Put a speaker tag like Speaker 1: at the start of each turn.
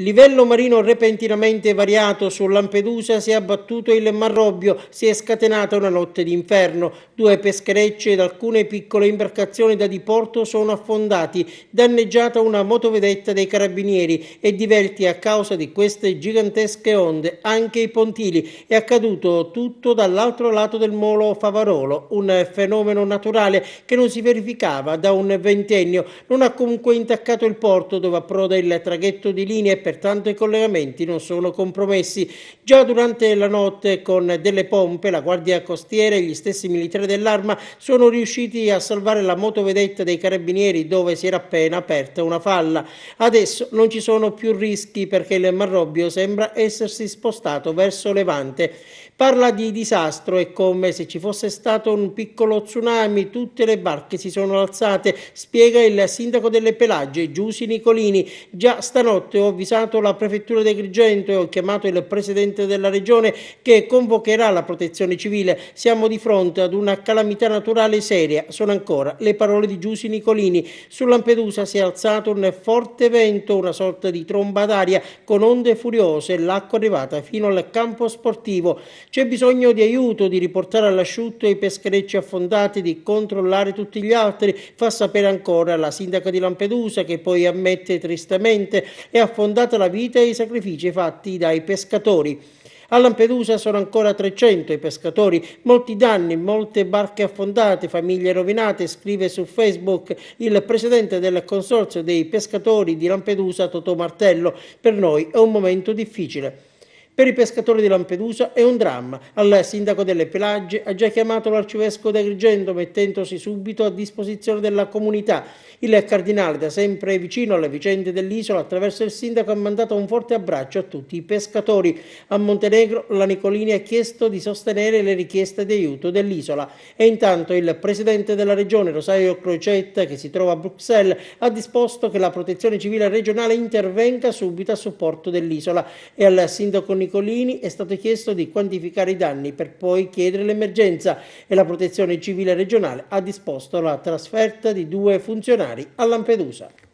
Speaker 1: Livello marino repentinamente variato, su Lampedusa si è abbattuto il Marrobbio, si è scatenata una notte d'inferno. Due pescherecce ed alcune piccole imbarcazioni da diporto sono affondati, danneggiata una motovedetta dei carabinieri e divelti a causa di queste gigantesche onde anche i pontili. È accaduto tutto dall'altro lato del molo Favarolo, un fenomeno naturale che non si verificava da un ventennio. Non ha comunque intaccato il porto dove approda il traghetto di linea pertanto i collegamenti non sono compromessi. Già durante la notte con delle pompe la Guardia Costiera e gli stessi militari dell'Arma sono riusciti a salvare la motovedetta dei carabinieri dove si era appena aperta una falla. Adesso non ci sono più rischi perché il Marrobbio sembra essersi spostato verso Levante. Parla di disastro, è come se ci fosse stato un piccolo tsunami, tutte le barche si sono alzate, spiega il sindaco delle Pelagie, Giusi Nicolini. Già stanotte ho avvisato contattato la prefettura di Agrigento e ho chiamato il presidente della regione che convocherà la protezione civile. Siamo di fronte ad una calamità naturale seria. Sono ancora le parole di Giussi Nicolini. Su Lampedusa si è alzato un forte vento, una sorta di tromba d'aria con onde furiose e l'acqua arrivata fino al campo sportivo. C'è bisogno di aiuto, di riportare all'asciutto i pescherecci affondati, di controllare tutti gli altri, fa sapere ancora la sindaca di Lampedusa che poi ammette tristemente è affondata dedicato alla vita e i sacrifici fatti dai pescatori. A Lampedusa sono ancora 300 i pescatori, molti danni, molte barche affondate, famiglie rovinate, scrive su Facebook il presidente del Consorzio dei pescatori di Lampedusa, Totò Martello. Per noi è un momento difficile. Per i pescatori di Lampedusa è un dramma. Al sindaco delle Pelagie ha già chiamato l'arcivescovo d'Agrigento mettendosi subito a disposizione della comunità. Il cardinale, da sempre vicino alle vicende dell'isola, attraverso il sindaco ha mandato un forte abbraccio a tutti i pescatori. A Montenegro la Nicolini ha chiesto di sostenere le richieste di aiuto dell'isola e intanto il presidente della regione Rosario Crocetta, che si trova a Bruxelles, ha disposto che la protezione civile regionale intervenga subito a supporto dell'isola e al sindaco Nicolini Nicolini è stato chiesto di quantificare i danni per poi chiedere l'emergenza e la protezione civile regionale ha disposto la trasferta di due funzionari a Lampedusa.